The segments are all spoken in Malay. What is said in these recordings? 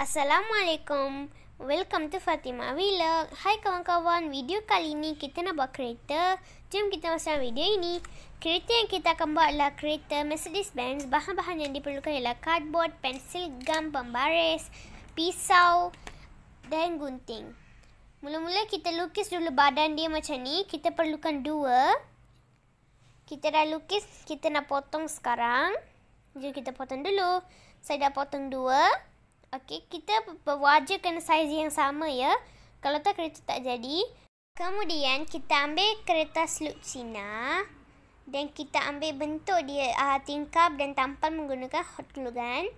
Assalamualaikum Welcome to Fatima Vlog Hai kawan-kawan Video kali ini kita nak buat kereta Jom kita masuk video ini Kereta yang kita akan buat adalah kereta Mercedes-Benz Bahan-bahan yang diperlukan ialah Cardboard, pensil, gam, pembaris Pisau Dan gunting Mula-mula kita lukis dulu badan dia macam ni Kita perlukan dua Kita dah lukis Kita nak potong sekarang Jom kita potong dulu Saya dah potong Dua Okey, kita berwajah kena saiz yang sama ya. Kalau tak kereta tak jadi. Kemudian kita ambil kereta slot Cina dan kita ambil bentuk dia uh, tingkap dan tampal menggunakan hot glue gun.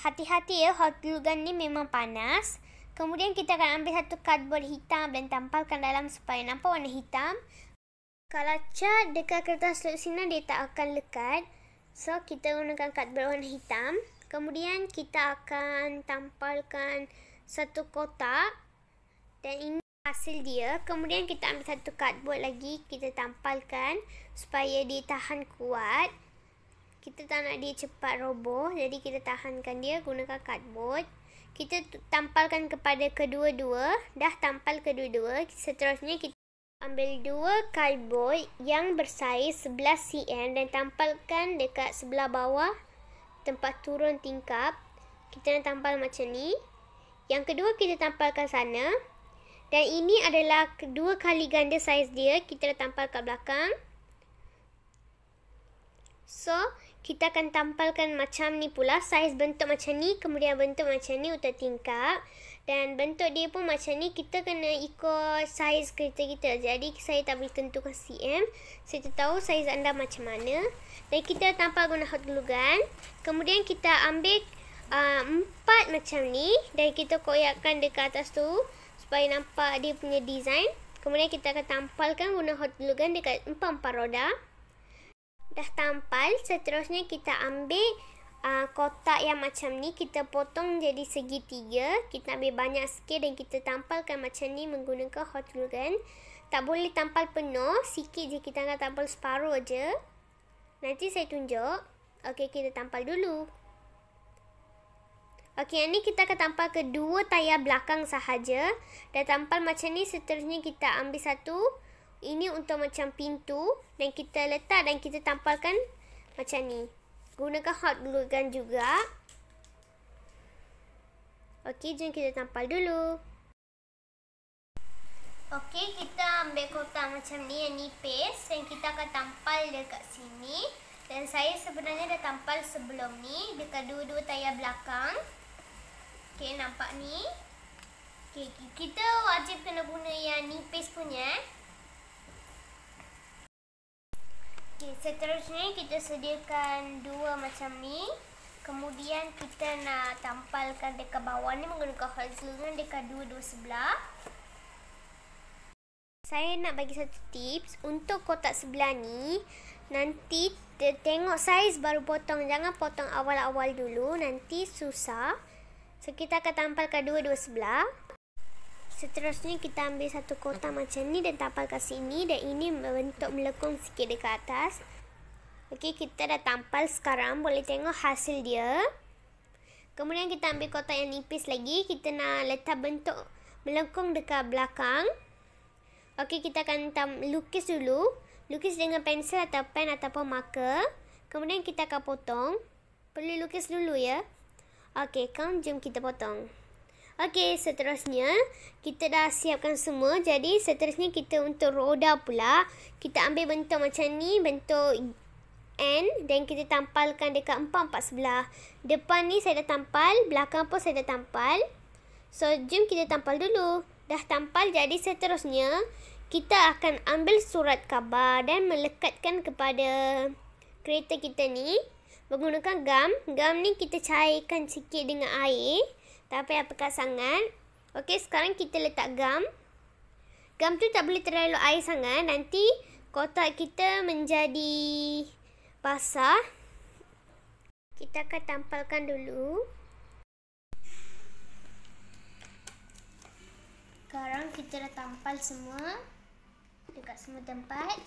Hati-hati ya, hot glue gun ni memang panas. Kemudian kita akan ambil satu cardboard hitam dan tampalkan dalam supaya nampak warna hitam. Kalau cat dekat kertas slot Cina dia tak akan lekat. So kita gunakan cardboard warna hitam. Kemudian kita akan tampalkan satu kotak dan ini hasil dia. Kemudian kita ambil satu cardboard lagi, kita tampalkan supaya dia tahan kuat. Kita tak nak dia cepat roboh, jadi kita tahankan dia gunakan cardboard. Kita tampalkan kepada kedua-dua, dah tampal kedua-dua. Seterusnya kita ambil dua cardboard yang bersaiz 11 cm dan tampalkan dekat sebelah bawah tempat turun tingkap kita nak tampal macam ni yang kedua kita tampalkan sana dan ini adalah dua kali ganda saiz dia kita dah tampal kat belakang so kita akan tampalkan macam ni pula saiz bentuk macam ni kemudian bentuk macam ni untuk tingkap dan bentuk dia pun macam ni kita kena ikut saiz kereta kita jadi saya tak boleh tentukan CM saya tak tahu saiz anda macam mana dan kita tampal guna hot glue gun kan. kemudian kita ambil uh, empat macam ni dan kita koyakkan dekat atas tu supaya nampak dia punya design kemudian kita akan tampalkan guna hot glue gun kan dekat empat-empat roda dah tampal seterusnya kita ambil uh, kotak yang macam ni kita potong jadi segitiga kita ambil banyak sikit dan kita tampalkan macam ni menggunakan hot glue gun tak boleh tampal penuh sikit je kita akan tampal separuh je nanti saya tunjuk ok kita tampal dulu ok yang ni kita akan tampal kedua tayar belakang sahaja Dan tampal macam ni seterusnya kita ambil satu ini untuk macam pintu dan kita letak dan kita tampalkan macam ni gunakan hot glue gun juga. Okey, jom kita tampal dulu. Okey, kita ambil kotak macam ni yang nipis dan kita akan tampal dekat sini. Dan saya sebenarnya dah tampal sebelum ni dekat dua-dua tayar belakang. Okey, nampak ni. Okey, kita wajib kena guna yang nipis punya eh. Okey, seterusnya kita sediakan dua macam ni. Kemudian kita nak tampalkan dekat bawah ni menggunakan hazelnut dekat dua-dua sebelah. Saya nak bagi satu tips untuk kotak sebelah ni nanti tengok saiz baru potong jangan potong awal-awal dulu nanti susah. So kita akan tampalkan dua-dua sebelah. Seterusnya kita ambil satu kotak okay. macam ni dan tapal kat sini dan ini bentuk melekung sikit dekat atas. Okey, kita dah tampal sekarang. Boleh tengok hasil dia. Kemudian kita ambil kotak yang nipis lagi. Kita nak letak bentuk melengkung dekat belakang. Okey, kita akan lukis dulu. Lukis dengan pensel atau pen ataupun marker. Kemudian kita akan potong. Perlu lukis dulu ya. Okey, kau jom kita potong. Okey, seterusnya kita dah siapkan semua. Jadi seterusnya kita untuk roda pula, kita ambil bentuk macam ni, bentuk N dan kita tampalkan dekat empat-empat sebelah. Depan ni saya dah tampal, belakang pun saya dah tampal. So, jom kita tampal dulu. Dah tampal, jadi seterusnya kita akan ambil surat khabar dan melekatkan kepada kereta kita ni menggunakan gam. Gam ni kita cairkan sikit dengan air. Tak payah pekat sangat. Okey, sekarang kita letak gam. Gam tu tak boleh terlalu air sangat. Nanti kotak kita menjadi basah. Kita akan tampalkan dulu. Sekarang kita dah tampal semua dekat semua tempat.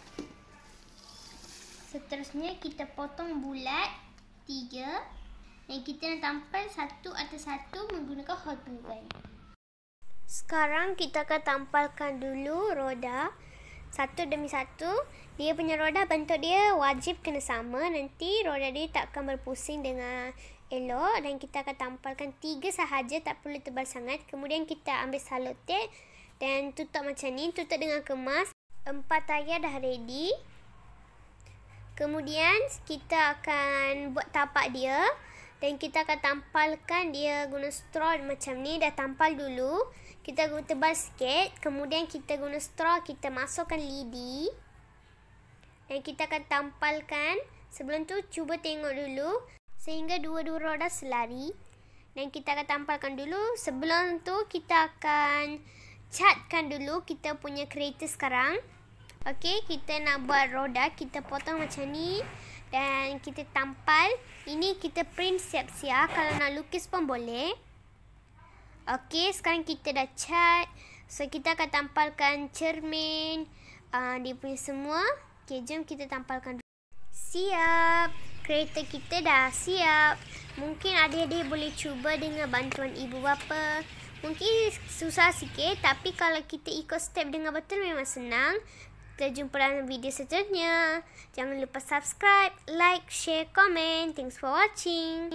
Seterusnya kita potong bulat tiga dan kita nak tampal satu atas satu menggunakan hot glue gun. Sekarang kita akan tampalkan dulu roda satu demi satu. Dia punya roda bentuk dia wajib kena sama. Nanti roda dia tak akan berpusing dengan elok. Dan kita akan tampalkan tiga sahaja tak perlu tebal sangat. Kemudian kita ambil salut dan tutup macam ni. Tutup dengan kemas. Empat tayar dah ready. Kemudian kita akan buat tapak dia. Dan kita akan tampalkan dia guna straw macam ni. Dah tampal dulu. Kita guna tebal sikit. Kemudian kita guna straw. Kita masukkan lidi. Dan kita akan tampalkan. Sebelum tu cuba tengok dulu. Sehingga dua-dua roda selari. Dan kita akan tampalkan dulu. Sebelum tu kita akan catkan dulu kita punya kereta sekarang. Okey, kita nak buat roda. Kita potong macam ni dan kita tampal. Ini kita print siap-siap. Kalau nak lukis pun boleh. Okey, sekarang kita dah cat. So, kita akan tampalkan cermin. Uh, dia punya semua. Okey, jom kita tampalkan Siap. Kereta kita dah siap. Mungkin adik-adik boleh cuba dengan bantuan ibu bapa. Mungkin susah sikit. Tapi kalau kita ikut step dengan betul memang senang. Kita jumpa dalam video seterusnya. Jangan lupa subscribe, like, share, komen. Thanks for watching.